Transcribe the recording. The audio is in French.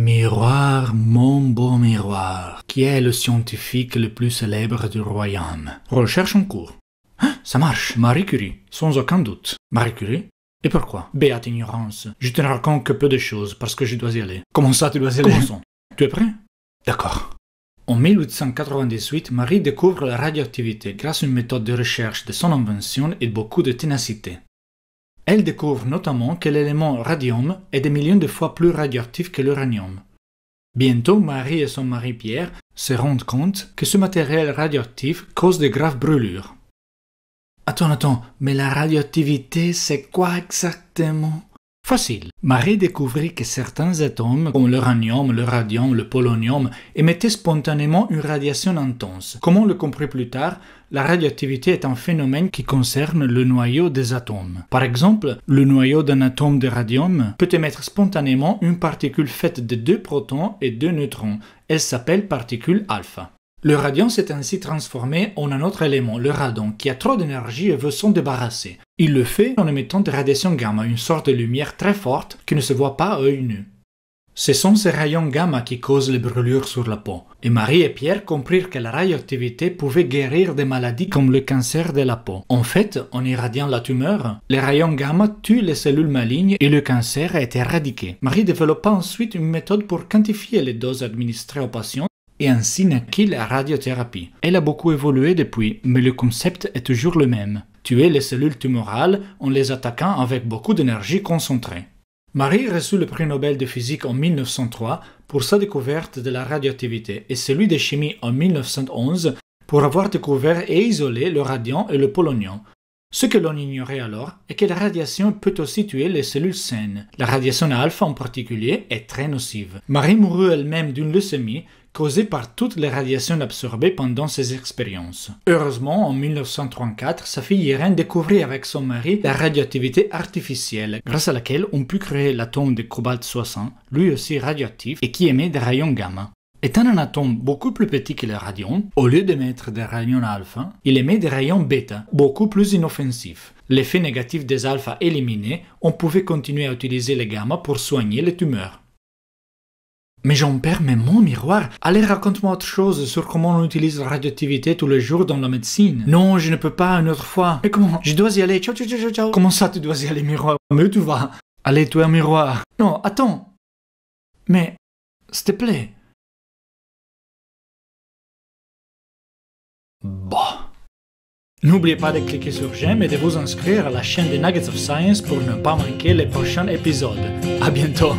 Miroir, mon beau miroir, qui est le scientifique le plus célèbre du royaume. Recherche en cours. Hein, ça marche, Marie Curie, sans aucun doute. Marie Curie Et pourquoi Béate ignorance. Je te raconte que peu de choses parce que je dois y aller. Comment ça, tu dois y aller Commençons. Tu es prêt D'accord. En 1898, Marie découvre la radioactivité grâce à une méthode de recherche de son invention et beaucoup de ténacité. Elle découvre notamment que l'élément radium est des millions de fois plus radioactif que l'uranium. Bientôt, Marie et son mari Pierre se rendent compte que ce matériel radioactif cause de graves brûlures. Attends, attends, mais la radioactivité, c'est quoi exactement Marie découvrit que certains atomes, comme l'uranium, le radium, le polonium, émettaient spontanément une radiation intense. Comme on le comprit plus tard, la radioactivité est un phénomène qui concerne le noyau des atomes. Par exemple, le noyau d'un atome de radium peut émettre spontanément une particule faite de deux protons et deux neutrons. Elle s'appelle particule alpha. Le radium s'est ainsi transformé en un autre élément, le radon, qui a trop d'énergie et veut s'en débarrasser. Il le fait en émettant des radiations gamma, une sorte de lumière très forte qui ne se voit pas à œil nu. Ce sont ces rayons gamma qui causent les brûlures sur la peau, et Marie et Pierre comprirent que la radioactivité pouvait guérir des maladies comme le cancer de la peau. En fait, en irradiant la tumeur, les rayons gamma tuent les cellules malignes et le cancer a été éradiqué. Marie développa ensuite une méthode pour quantifier les doses administrées aux patients et ainsi naquit la radiothérapie. Elle a beaucoup évolué depuis, mais le concept est toujours le même tuer les cellules tumorales en les attaquant avec beaucoup d'énergie concentrée. Marie reçut le prix Nobel de physique en 1903 pour sa découverte de la radioactivité et celui de chimie en 1911 pour avoir découvert et isolé le radiant et le polonium. Ce que l'on ignorait alors est que la radiation peut aussi tuer les cellules saines. La radiation alpha en particulier est très nocive. Marie mourut elle-même d'une leucémie causée par toutes les radiations absorbées pendant ses expériences. Heureusement, en 1934, sa fille Irène découvrit avec son mari la radioactivité artificielle, grâce à laquelle on put créer l'atome de cobalt 60, lui aussi radioactif et qui émet des rayons gamma. Étant un atome beaucoup plus petit que le radion, au lieu d'émettre des rayons alpha, il émet des rayons bêta, beaucoup plus inoffensifs. L'effet négatif des alpha éliminé, on pouvait continuer à utiliser les gamma pour soigner les tumeurs. Mais j'en perds même mon miroir. Allez, raconte-moi autre chose sur comment on utilise la radioactivité tous les jours dans la médecine. Non, je ne peux pas une autre fois. Mais comment Je dois y aller. Ciao, ciao, ciao, ciao. Comment ça, tu dois y aller, miroir Mais tu vas. Allez, toi, miroir. Non, attends. Mais, s'il te plaît. Bon... Bah. N'oubliez pas de cliquer sur j'aime et de vous inscrire à la chaîne des Nuggets of Science pour ne pas manquer les prochains épisodes. À bientôt.